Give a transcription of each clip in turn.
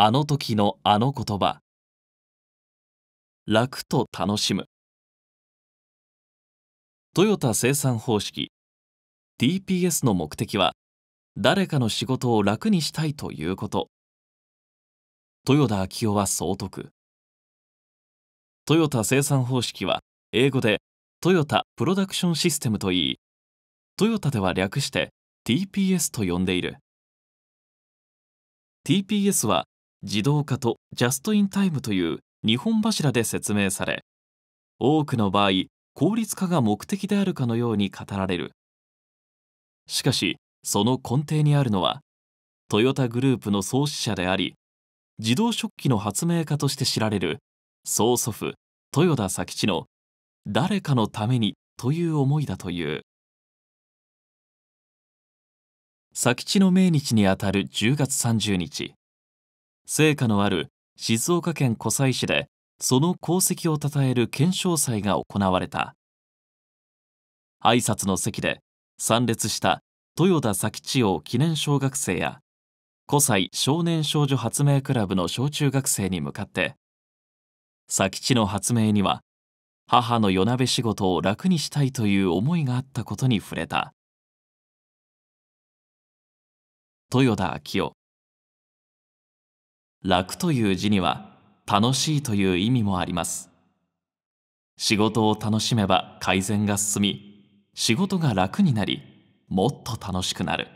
あの時のあの言葉楽と楽しむトヨタ生産方式 TPS の目的は誰かの仕事を楽にしたいということ豊田昭夫は総督トヨタ生産方式は英語でトヨタプロダクションシステムといいトヨタでは略して TPS と呼んでいる TPS は自動化とジャストインタイムという2本柱で説明され多くの場合効率化が目的であるかのように語られるしかしその根底にあるのはトヨタグループの創始者であり自動食器の発明家として知られる曽祖父豊田佐吉の「誰かのために」という思いだという佐吉の命日にあたる10月30日成果のある静岡県湖西市でその功績を称える顕彰祭が行われた挨拶の席で参列した豊田佐吉郎記念小学生や湖西少年少女発明クラブの小中学生に向かって佐吉の発明には母の夜鍋仕事を楽にしたいという思いがあったことに触れた豊田昭雄楽という字には楽しいという意味もあります仕事を楽しめば改善が進み仕事が楽になりもっと楽しくなる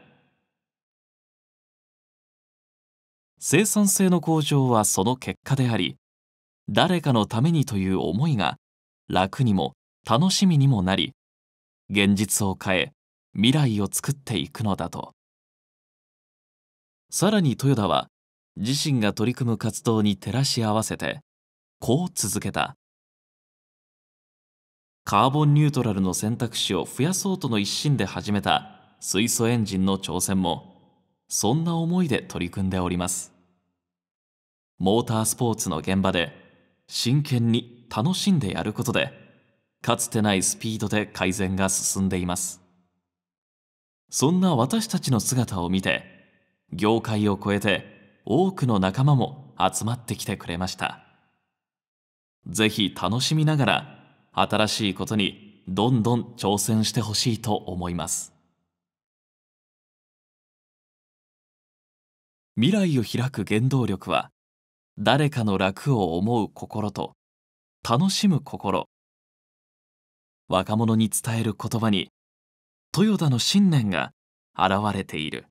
生産性の向上はその結果であり誰かのためにという思いが楽にも楽しみにもなり現実を変え未来を作っていくのだとさらに豊田は自身が取り組む活動に照らし合わせてこう続けたカーボンニュートラルの選択肢を増やそうとの一心で始めた水素エンジンの挑戦もそんな思いで取り組んでおりますモータースポーツの現場で真剣に楽しんでやることでかつてないスピードで改善が進んでいますそんな私たちの姿を見て業界を超えて多くの仲間も集まってきてくれましたぜひ楽しみながら新しいことにどんどん挑戦してほしいと思います未来を開く原動力は誰かの楽を思う心と楽しむ心若者に伝える言葉に豊田の信念が現れている